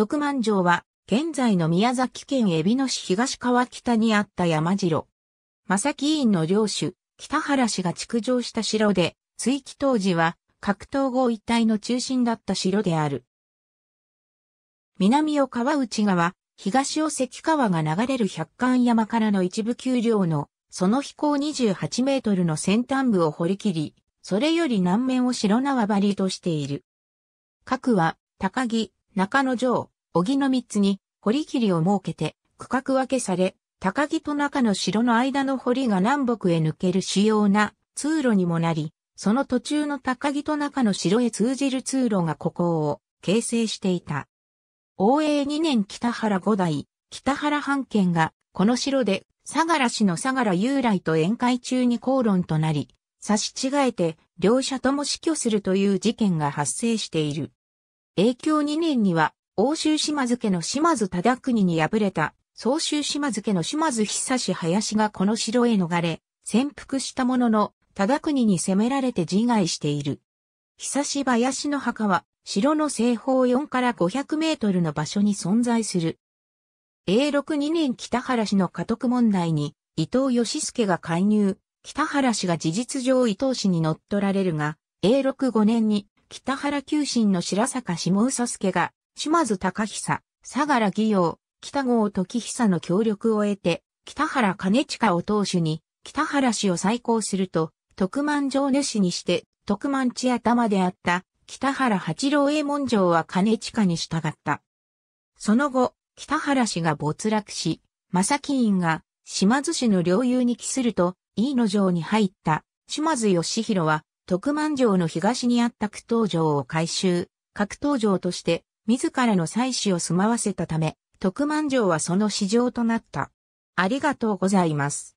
徳満城は、現在の宮崎県海老野市東川北にあった山城。正木院の領主、北原氏が築城した城で、追記当時は、格闘合一帯の中心だった城である。南を川内川、東を関川が流れる百貫山からの一部丘陵の、その飛行28メートルの先端部を掘り切り、それより南面を白縄張りとしている。各は、高木、中野城、小木の三つに堀切を設けて区画分けされ、高木と中の城の間の堀が南北へ抜ける主要な通路にもなり、その途中の高木と中の城へ通じる通路がここを形成していた。応永2年北原五代、北原藩県がこの城で相良氏の相良由来と宴会中に口論となり、差し違えて両者とも死去するという事件が発生している。永久2年には、欧州島津家の島津忠国に敗れた、総州島津家の島津久志林がこの城へ逃れ、潜伏したものの、忠国に攻められて自害している。久志林の墓は、城の西方4から500メートルの場所に存在する。永禄2年北原氏の家督問題に、伊藤義助が介入、北原氏が事実上伊藤氏に乗っ取られるが、永禄5年に北原九神の白坂下宇佐助が、島津隆久、相良義洋、北郷時久の協力を得て、北原兼近を当主に、北原氏を再興すると、徳満城主にして、徳満地頭であった、北原八郎衛門城は兼近に従った。その後、北原氏が没落し、正木院が島津氏の領有に帰すると、飯野城に入った島津義弘は徳満城の東にあった苦闘城を改修、格闘城として自らの祭祀を住まわせたため、徳満城はその市場となった。ありがとうございます。